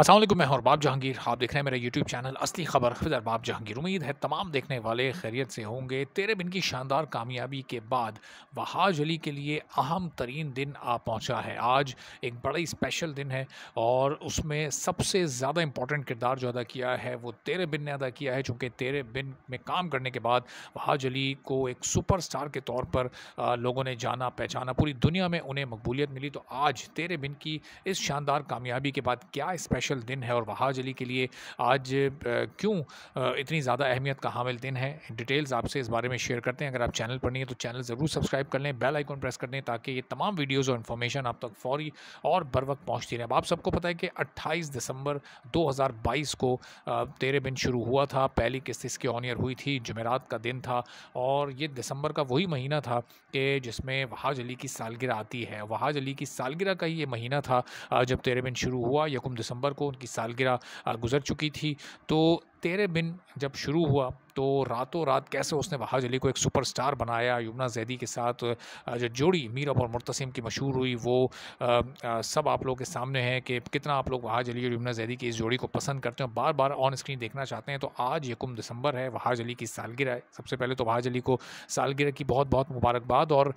असल मैं बाब जहांगीर आप देख रहे हैं मेरा यूट्यूब चैनल असली खबर खुद अरबाब जहांगीर उम्मीद है तमाम देखने वाले खैरियत से होंगे तेरे बिन की शानदार कामयाबी के बाद वहाज अली के लिए अहम तरीन दिन आ पहुंचा है आज एक बड़ा ही स्पेशल दिन है और उसमें सबसे ज़्यादा इंपॉर्टेंट किरदार जो अदा किया है वो तेरे बिन ने अदा किया है चूँकि तेरे बिन में काम करने के बाद वहाज अली को एक सुपर स्टार के तौर पर लोगों ने जाना पहचाना पूरी दुनिया में उन्हें मकबूलियत मिली तो आज तेरे बिन की इस शानदार कामयाबी के बाद क्या स्पेशल स्पेशल दिन है और वहाज अली के लिए आज क्यों इतनी ज़्यादा अहमियत का हामिल दिन है डिटेल्स आपसे इस बारे में शेयर करते हैं अगर आप चैनल पर नहीं है तो चैनल ज़रूर सब्सक्राइब कर लें बेल आइकॉन प्रेस कर दें ताकि ये तमाम वीडियोज़ और इन्फॉर्मेशन आप तक फौरी और बर वक्त पहुँचती रहे अब आप सबको पता है कि अट्ठाईस दिसंबर दो को तेरे बिन शुरू हुआ था पहली किस्त इसकी ऑनियर हुई थी जमेरात का दिन था और ये दिसंबर का वही महीना था कि जिसमें वहाज अली की सालगिरह आती है वहाज अली की सालगिरह का ही ये महीना था जब तेरे बिन शुरू हुआ यकुम दिसंबर अक्टूबर को उनकी सालगिरह गुजर चुकी थी तो तेरे बिन जब शुरू हुआ तो रातों रात कैसे उसने वहाज अली को एक सुपरस्टार बनाया यमुना जैदी के साथ जो जोड़ी मीरब और मुर्तसिम की मशहूर हुई वो सब आप लोगों के सामने हैं कि कितना आप लोग वहाज अली और यमुना जैदी की इस जोड़ी को पसंद करते हैं बार बार ऑन स्क्रीन देखना चाहते हैं तो आज यकुम दिसंबर है वहाज अली की सालगिरह सबसे पहले तो वहाज अली को सालगिरह की बहुत बहुत मुबारकबाद और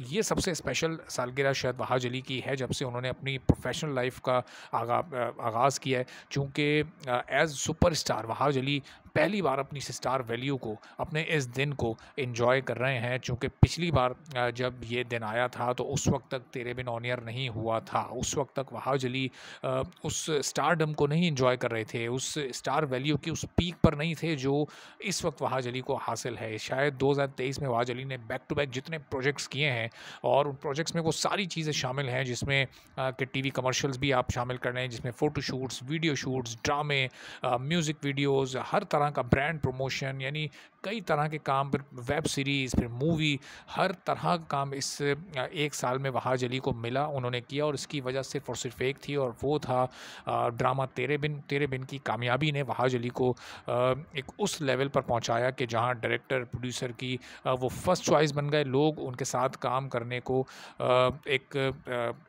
ये सबसे स्पेशल सालगिरह शायद वहाज अली की है जब से उन्होंने अपनी प्रोफेशनल लाइफ का आगा आगाज़ किया है चूँकि as superstar Wahaj Ali पहली बार अपनी स्टार वैल्यू को अपने इस दिन को इन्जॉय कर रहे हैं चूँकि पिछली बार जब ये दिन आया था तो उस वक्त तक तेरे बिन ऑनियर नहीं हुआ था उस वक्त तक वहाँ जली उस डम को नहीं इन्जॉय कर रहे थे उस स्टार वैल्यू की उस पीक पर नहीं थे जो इस वक्त वहाज अली को हासिल है शायद 2023 में वहाज अली ने बैक टू बैक जितने प्रोजेक्ट्स किए हैं और उन प्रोजेक्ट्स में वो सारी चीज़ें शामिल हैं जिसमें कि टीवी कमर्शियल्स भी आप शामिल कर रहे हैं जिसमें फ़ोटो शूट्स वीडियो शूट्स ड्रामे म्यूज़िक वीडियोज़ हर तरह तरह का ब्रांड प्रमोशन यानी कई तरह के काम फिर वेब सीरीज़ फिर मूवी हर तरह का काम इस एक साल में वहाज अली को मिला उन्होंने किया और इसकी वजह सिर्फ और सिर्फ एक थी और वो था ड्रामा तेरे बिन तेरे बिन की कामयाबी ने वहाज अली को एक उस लेवल पर पहुंचाया कि जहां डायरेक्टर प्रोड्यूसर की वो फर्स्ट चॉइस बन गए लोग उनके साथ काम करने को एक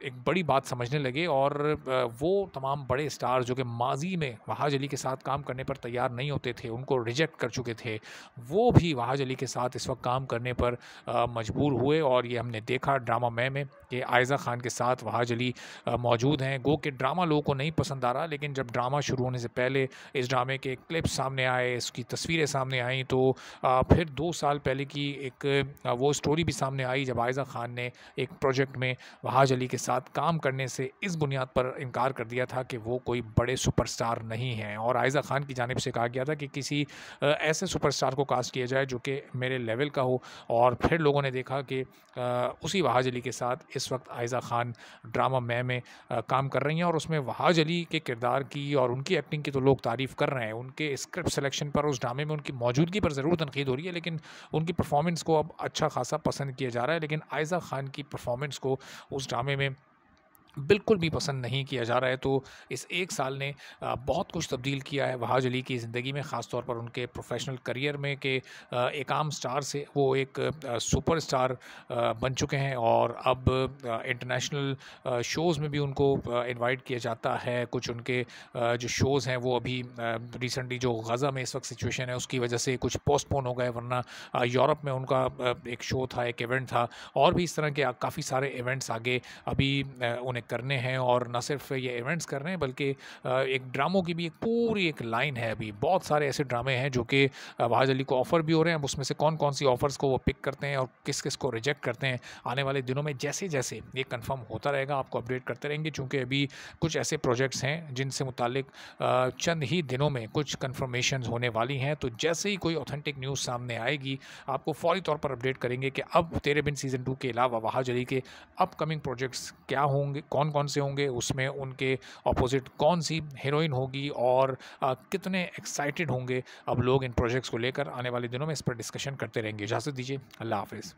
एक बड़ी बात समझने लगे और वो तमाम बड़े स्टार जो कि माजी में वहाज अली के साथ काम करने पर तैयार नहीं होते थे थे उनको रिजेक्ट कर चुके थे वो भी वहाज अली के साथ इस वक्त काम करने पर मजबूर हुए और ये हमने देखा ड्रामा मै में कि आयज़ा ख़ान के साथ वहाज अली मौजूद हैं गो के ड्रामा लोगों को नहीं पसंद आ रहा लेकिन जब ड्रामा शुरू होने से पहले इस ड्रामे के क्लिप्स सामने आए इसकी तस्वीरें सामने आई तो फिर दो साल पहले की एक वो स्टोरी भी सामने आई जब आयज़ा ख़ान ने एक प्रोजेक्ट में वहाज अली के साथ काम करने से इस बुनियाद पर इनकार कर दिया था कि वो कोई बड़े सुपरस्टार नहीं हैं और आयज़ा ख़ान की जानब से कहा गया था कि किसी ऐसे सुपरस्टार को कास्ट किया जाए जो कि मेरे लेवल का हो और फिर लोगों ने देखा कि उसी वहाज अली के साथ इस वक्त आयज़ा ख़ान ड्रामा मैं में काम कर रही हैं और उसमें वहाज अली के किरदार की और उनकी एक्टिंग की तो लोग तारीफ़ कर रहे हैं उनके स्क्रिप्ट सिलेक्शन पर उस ड्रामे में उनकी मौजूदगी पर ज़रूर तनकीद हो रही है लेकिन उनकी परफॉर्मेंस को अब अच्छा खासा पसंद किया जा रहा है लेकिन आयज़ा ख़ान की परफॉर्मेंस को उस ड्रामे में बिल्कुल भी पसंद नहीं किया जा रहा है तो इस एक साल ने बहुत कुछ तब्दील किया है वहाज अली की ज़िंदगी में ख़ास तौर पर उनके प्रोफेशनल करियर में के एक आम स्टार से वो एक सुपर स्टार बन चुके हैं और अब इंटरनेशनल शोज़ में भी उनको इनवाइट किया जाता है कुछ उनके जो शोज़ हैं वो अभी रिसेंटली जो गज़ा में इस वक्त सिचुएशन है उसकी वजह से कुछ पोस्टपोन हो गए वरना यूरोप में उनका एक शो था एक इवेंट था और भी इस तरह के काफ़ी सारे इवेंट्स आगे अभी उन्हें करने हैं और न सिर्फ ये इवेंट्स करने हैं बल्कि एक ड्रामों की भी एक पूरी एक लाइन है अभी बहुत सारे ऐसे ड्रामे हैं जो कि वहाज अली को ऑफ़र भी हो रहे हैं अब उसमें से कौन कौन सी ऑफ़र्स को वो पिक करते हैं और किस किस को रिजेक्ट करते हैं आने वाले दिनों में जैसे जैसे ये कन्फर्म होता रहेगा आपको अपडेट करते रहेंगे चूँकि अभी कुछ ऐसे प्रोजेक्ट्स हैं जिनसे मुतल चंद ही दिनों में कुछ कन्फर्मेशन होने वाली हैं तो जैसे ही कोई ऑथेंटिक न्यूज़ सामने आएगी आपको फौरी तौर पर अपडेट करेंगे कि अब तेरे बिन सीज़न टू के अलावा वहाज अली के अपकमिंग प्रोजेक्ट्स क्या होंगे कौन कौन से होंगे उसमें उनके अपोजिट कौन सी हीरोइन होगी और आ, कितने एक्साइटेड होंगे अब लोग इन प्रोजेक्ट्स को लेकर आने वाले दिनों में इस पर डिस्कशन करते रहेंगे इजाज़त दीजिए अल्लाह हाफिज़